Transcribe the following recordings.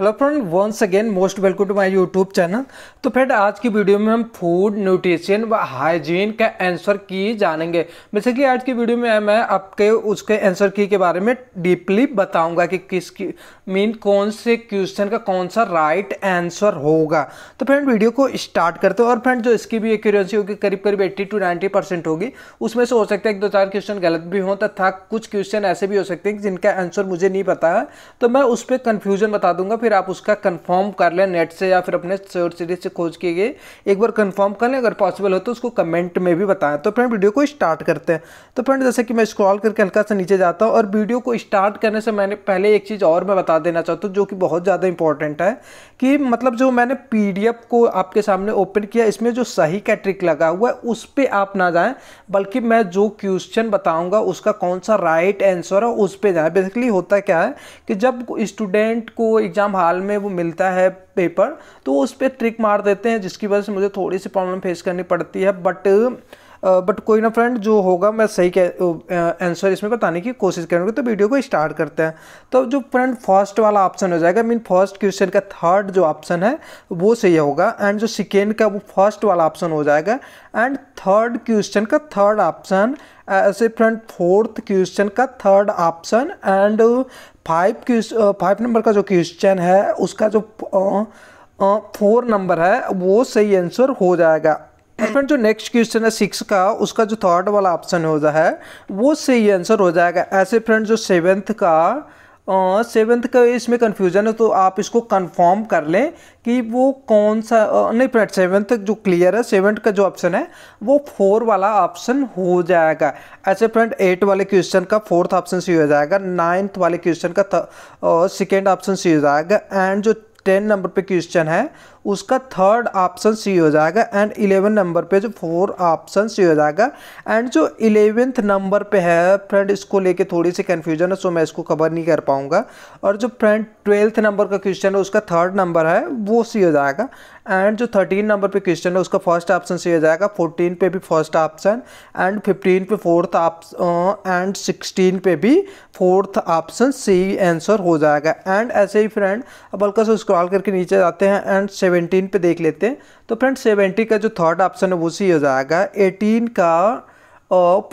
hello friend once again most welcome to my YouTube channel तो friend आज की video में हम फूड न्यूट्रिशन व हाइजीन का आंसर की जानेंगे जैसे कि आज की वीडियो में मैं आपके उसके आंसर की के बारे में डीपली बताऊंगा कि किस की मीन कौन से क्वेश्चन का कौन सा राइट आंसर होगा तो फ्रेंड वीडियो को स्टार्ट करते हो और फ्रेंड जो इसकी भी एक्यूरेंसी होगी करीब करीब एट्टी टू नाइन्टी परसेंट होगी उसमें से हो सकता है एक दो चार क्वेश्चन गलत भी हों तथा कुछ क्वेश्चन ऐसे भी हो सकते हैं जिनका आंसर मुझे नहीं पता है तो मैं उस पर कन्फ्यूजन बता दूंगा फिर फिर आप उसका कंफर्म कर लें नेट से या फिर अपने सर्च सीरीज से खोज के गए एक बार कंफर्म कर लें अगर पॉसिबल हो तो उसको कमेंट में भी बताएं तो फ्रेंड वीडियो को स्टार्ट करते हैं तो फ्रेंड जैसे कि मैं स्क्रॉल करके हल्का सा नीचे जाता हूँ और वीडियो को स्टार्ट करने से मैंने पहले एक चीज़ और मैं बता देना चाहता हूँ जो कि बहुत ज़्यादा इंपॉर्टेंट है कि मतलब जो मैंने पी को आपके सामने ओपन किया इसमें जो सही का ट्रिक लगा हुआ है उस पर आप ना जाएँ बल्कि मैं जो क्वेश्चन बताऊँगा उसका कौन सा राइट आंसर है उस पर जाएँ बेसिकली होता क्या है कि जब स्टूडेंट को एग्ज़ाम हाल में वो मिलता है पेपर तो उस पर ट्रिक मार देते हैं जिसकी वजह से मुझे थोड़ी सी प्रॉब्लम फेस करनी पड़ती है बट बट कोई ना फ्रेंड जो होगा मैं सही आंसर इसमें बताने की कोशिश करूँगी तो वीडियो को स्टार्ट करते हैं तो जो फ्रेंड फर्स्ट वाला ऑप्शन हो जाएगा मीन फर्स्ट क्वेश्चन का थर्ड जो ऑप्शन है वो सही होगा एंड जो सेकेंड का वो फर्स्ट वाला ऑप्शन हो जाएगा एंड थर्ड क्वेश्चन का थर्ड ऑप्शन ऐसे फ्रेंड फोर्थ क्वेश्चन का third option and five five number का जो क्वेश्चन है उसका जो फोर नंबर है वो सही आंसर हो जाएगा फ्रेंड जो नेक्स्ट क्वेश्चन है सिक्स का उसका जो थर्ड वाला ऑप्शन हो जाए वो सही आंसर हो जाएगा ऐसे फ्रेंड जो सेवेंथ का सेवन्थ का इसमें कन्फ्यूज़न है तो आप इसको कन्फर्म कर लें कि वो कौन सा नहीं फ्रेंड सेवन्थ जो क्लियर है सेवन्थ का जो ऑप्शन है वो फोर वाला ऑप्शन हो जाएगा ऐसे फ्रेंड एट वाले क्वेश्चन का फोर्थ ऑप्शन सी हो जाएगा नाइन्थ वाले क्वेश्चन का सेकेंड ऑप्शन सी हो जाएगा एंड जो टेन नंबर पे क्वेश्चन है उसका थर्ड ऑप्शन सी हो जाएगा एंड इलेवन नंबर पे जो फोर ऑप्शन सी हो जाएगा एंड जो इलेवेंथ नंबर पे है फ्रेंड इसको लेके थोड़ी सी कन्फ्यूजन है सो मैं इसको कवर नहीं कर पाऊँगा और जो फ्रेंड ट्वेल्थ नंबर का क्वेश्चन है उसका थर्ड नंबर है वो सी हो जाएगा एंड जो थर्टीन नंबर पे क्वेश्चन है उसका फर्स्ट ऑप्शन सी हो जाएगा फोर्टीन पे भी फर्स्ट ऑप्शन एंड फिफ्टीन पे फोर्थ ऑप्शन एंड सिक्सटीन पे भी फोर्थ ऑप्शन सी आंसर हो जाएगा एंड ऐसे ही फ्रेंड अब हल्का से स्क्रॉल करके नीचे जाते हैं एंड सेवेंटीन पे देख लेते हैं तो फ्रेंड सेवेंटी का जो थर्ड ऑप्शन है वो सी हो जाएगा एटीन का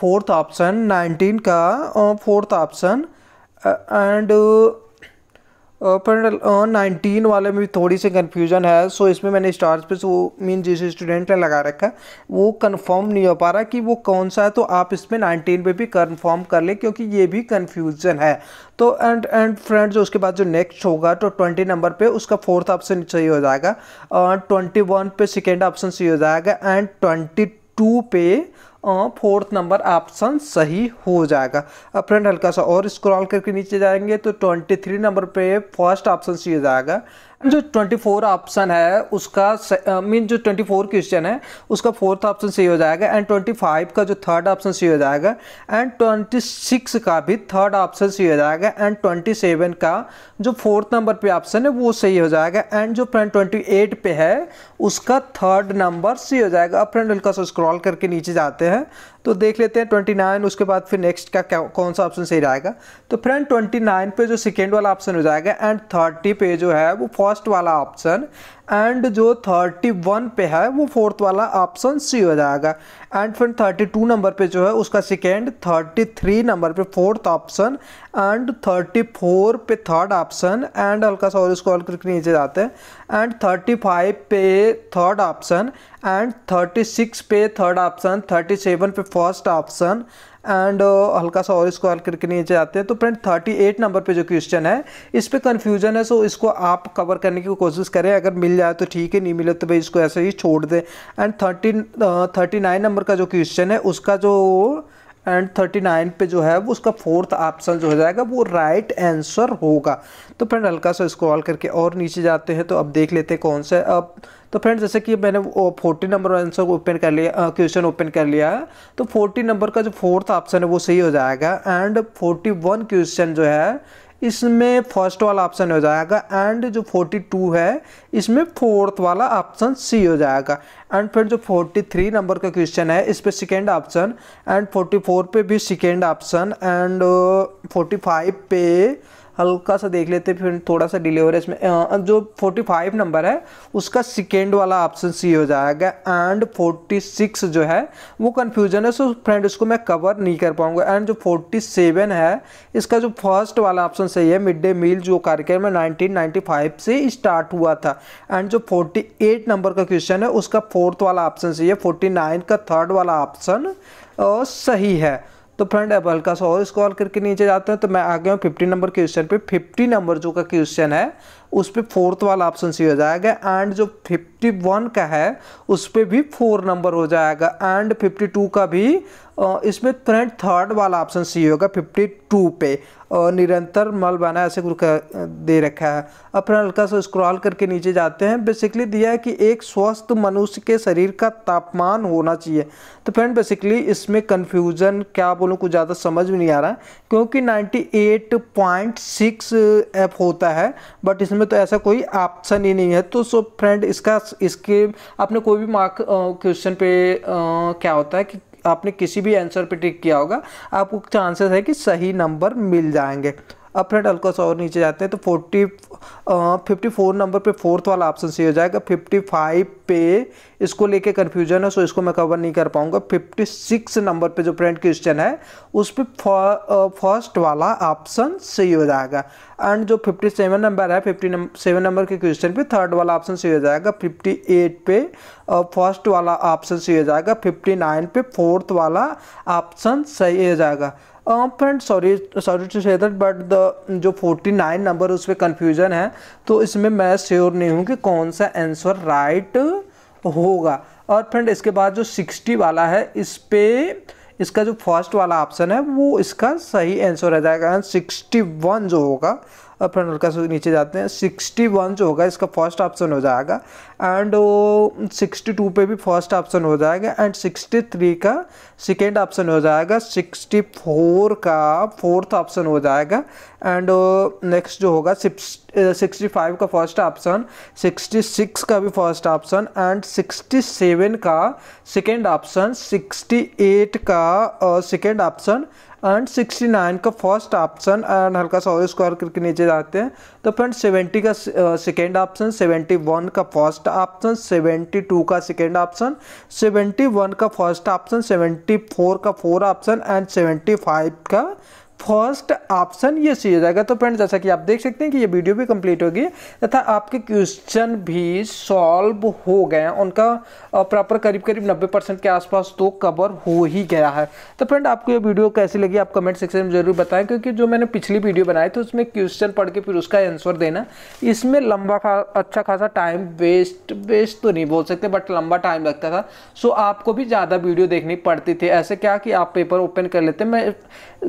फोर्थ ऑप्शन नाइनटीन का फोर्थ ऑप्शन एंड पर नाइनटीन वाले में भी थोड़ी सी कन्फ्यूजन है सो इसमें मैंने स्टार्स पे वो मीन जिस स्टूडेंट ने लगा रखा है वो कन्फर्म नहीं हो पा रहा कि वो कौन सा है तो आप इसमें नाइनटीन पे भी कन्फर्म कर लें क्योंकि ये भी कन्फ्यूजन है तो एंड एंड जो उसके बाद जो नेक्स्ट होगा तो ट्वेंटी नंबर पर उसका फोर्थ ऑप्शन सही हो जाएगा ट्वेंटी वन पे सेकेंड ऑप्शन सही हो जाएगा एंड ट्वेंटी टू पे फोर्थ नंबर ऑप्शन सही हो जाएगा अब फ्रेंड हल्का सा और स्क्रॉल करके नीचे जाएंगे तो ट्वेंटी थ्री नंबर पे फर्स्ट ऑप्शन सी हो जाएगा जो 24 ऑप्शन है उसका मीन जो 24 क्वेश्चन है उसका फोर्थ ऑप्शन सही हो जाएगा एंड 25 का जो थर्ड ऑप्शन सही हो जाएगा एंड 26 का भी थर्ड ऑप्शन सही हो जाएगा एंड 27 का जो फोर्थ नंबर पे ऑप्शन है वो सही हो जाएगा एंड जो फ्रेंड 28 पे है उसका थर्ड नंबर सही हो जाएगा अब फ्रेंड हल्का सा स्क्रॉल करके नीचे जाते हैं तो देख लेते हैं 29 उसके बाद फिर नेक्स्ट का क्या कौन सा ऑप्शन सही रहेगा तो फ्रेंड 29 पे जो सेकेंड वाला ऑप्शन हो जाएगा एंड 30 पे जो है वो फर्स्ट वाला ऑप्शन एंड जो 31 पे है वो फोर्थ वाला ऑप्शन सी हो जाएगा एंड फ्रेंड 32 नंबर पे जो है उसका सेकेंड 33 नंबर पे फोर्थ ऑप्शन एंड 34 पे थर्ड ऑप्शन एंड हल्का सा और स्क्रॉल करके नीचे जाते हैं एंड 35 पे थर्ड ऑप्शन एंड 36 पे थर्ड ऑप्शन 37 पे फर्स्ट ऑप्शन एंड हल्का सा और स्क्रॉल करके नीचे जाते हैं तो फ्रेंड 38 नंबर पे जो क्वेश्चन है इस पर कन्फ्यूजन है सो इसको आप कवर करने की कोशिश करें अगर मिल जाए तो ठीक है नहीं मिले तो भाई इसको ऐसे ही छोड़ दें एंड थर्टी थर्टी नंबर का जो क्वेश्चन है उसका जो एंड थर्टी नाइन पे जो है वो उसका फोर्थ ऑप्शन जो हो जाएगा वो राइट आंसर होगा तो फ्रेंड हल्का सा स्क्रॉल करके और नीचे जाते हैं तो अब देख लेते हैं कौन सा अब तो फ्रेंड जैसे कि मैंने फोर्टी नंबर आंसर ओपन कर लिया क्वेश्चन ओपन कर लिया है तो फोर्टी नंबर का जो फोर्थ ऑप्शन है वो सही हो जाएगा एंड फोर्टी वन क्वेश्चन जो है इसमें फर्स्ट वाला ऑप्शन हो जाएगा एंड जो 42 है इसमें फोर्थ वाला ऑप्शन सी हो जाएगा एंड फिर जो 43 नंबर का क्वेश्चन है इस पर सेकेंड ऑप्शन एंड 44 पे भी सेकेंड ऑप्शन एंड 45 पे हल्का सा देख लेते फिर थोड़ा सा डिले हो रहा है इसमें जो 45 नंबर है उसका सेकेंड वाला ऑप्शन सी हो जाएगा एंड 46 जो है वो कन्फ्यूजन है सो फ्रेंड उसको मैं कवर नहीं कर पाऊंगा एंड जो 47 है इसका जो फर्स्ट वाला ऑप्शन सही है मिड डे मील जो कार्यक्रम है फाइव से स्टार्ट हुआ था एंड जो एट नंबर का क्वेश्चन है उसका फोर्थ वाला ऑप्शन सही है नाइन का थर्ड वाला ऑप्शन सही है तो फ्रेंड अब हल्का सा और स्क्रॉल करके नीचे जाते हैं तो मैं आ गया हूँ फिफ्टी नंबर क्वेश्चन पे फिफ्टी नंबर जो का क्वेश्चन है उस पर फोर्थ वाला ऑप्शन सी हो जाएगा एंड जो फिफ्टी वन का है उस पर भी फोर नंबर हो जाएगा एंड फिफ्टी टू का भी इसमें तुरंत थर्ड वाला ऑप्शन सी होगा 52 पे और निरंतर मल बना ऐसे दे रखा है अब फिर हल्का सा स्क्रॉल करके नीचे जाते हैं बेसिकली दिया है कि एक स्वस्थ मनुष्य के शरीर का तापमान होना चाहिए तो फ्रेंड बेसिकली इसमें कन्फ्यूज़न क्या बोलूँ कुछ ज़्यादा समझ में नहीं आ रहा है क्योंकि 98.6 एफ होता है बट इसमें तो ऐसा कोई ऑप्शन ही नहीं है तो सो फ्रेंड इसका इसके आपने कोई भी मार्क क्वेश्चन पे आ, क्या होता है कि आपने किसी भी आंसर पे टिक किया होगा आपको चांसेस है कि सही नंबर मिल जाएंगे अब फ्रेंड अल्कोस और नीचे जाते हैं तो फोर्टी फिफ्टी फोर नंबर पे फोर्थ वाला ऑप्शन सही हो जाएगा फिफ्टी फाइव पे इसको लेके कन्फ्यूजन है सो इसको मैं कवर नहीं कर पाऊंगा 56 नंबर पे जो प्रिंट क्वेश्चन है उस पर फर्स्ट वाला ऑप्शन सही हो जाएगा एंड जो 57 नंबर है 57 नंबर के क्वेश्चन पे थर्ड वाला ऑप्शन सही हो जाएगा 58 पे फर्स्ट वाला ऑप्शन सही हो जाएगा 59 पे फोर्थ वाला ऑप्शन सही हो जाएगा friend sorry sorry to say that but the जो 49 नंबर उस पर कन्फ्यूजन है तो इसमें मैं श्योर नहीं हूँ कि कौन सा आंसर राइट right होगा और फ्रेंड इसके बाद जो सिक्सटी वाला है इस पर इसका जो फर्स्ट वाला ऑप्शन है वो इसका सही आंसर रह जाएगा सिक्सटी वन जो होगा और फ्रेंड हल्का से नीचे जाते हैं सिक्सटी वन जो होगा इसका फर्स्ट ऑप्शन हो जाएगा एंड वो सिक्सटी टू पर भी फर्स्ट ऑप्शन हो जाएगा एंड सिक्सटी थ्री का सेकेंड ऑप्शन हो जाएगा सिक्सटी फोर का फोर्थ ऑप्शन हो जाएगा एंड नेक्स्ट जो होगा सिक्सटी फाइव का फर्स्ट ऑप्शन सिक्सटी सिक्स का भी first option and sixty seven का सेकेंड ऑप्शन सिक्सटी एट का सेकेंड ऑप्शन एंड 69 का फर्स्ट ऑप्शन एंड हल्का सा और स्क्वायर करके नीचे जाते हैं तो फ्रेंड 70 का सेकेंड ऑप्शन 71 का फर्स्ट ऑप्शन 72 का सेकेंड ऑप्शन 71 का फर्स्ट ऑप्शन 74 का फोर ऑप्शन एंड 75 का फर्स्ट ऑप्शन ये सही हो जाएगा तो फ्रेंड जैसा कि आप देख सकते हैं कि ये वीडियो भी कंप्लीट होगी तथा आपके क्वेश्चन भी सॉल्व हो गए हैं उनका प्रॉपर करीब करीब 90 परसेंट के आसपास तो कवर हो ही गया है तो फ्रेंड आपको ये वीडियो कैसी लगी आप कमेंट सेक्शन में जरूर बताएं क्योंकि जो मैंने पिछली वीडियो बनाई थी उसमें क्वेश्चन पढ़ के फिर उसका आंसर देना इसमें लंबा खा अच्छा खासा टाइम वेस्ट वेस्ट तो नहीं बोल सकते बट लंबा टाइम लगता था सो आपको भी ज़्यादा वीडियो देखनी पड़ती थी ऐसे क्या कि आप पेपर ओपन कर लेते मैं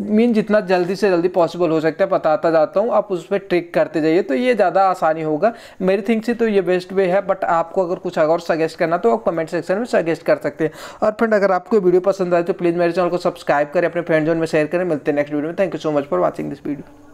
मीन जितना जितना जल्दी से जल्दी पॉसिबल हो सकता है बताता जाता हूँ आप उस पर ट्रिक करते जाइए तो ये ज़्यादा आसानी होगा मेरी थिंक से तो ये बेस्ट वे है बट आपको अगर कुछ और सजेस्ट करना तो आप कमेंट सेक्शन में सजेस्ट कर सकते हैं और फ्रेंड अगर आपको वीडियो पसंद आए तो प्लीज़ मेरे चैनल को सब्सक्राइब करें अपने फ्रेंड जोन में शेयर करें मिलते हैं नेक्स्ट वीडियो में thank you so much for watching this video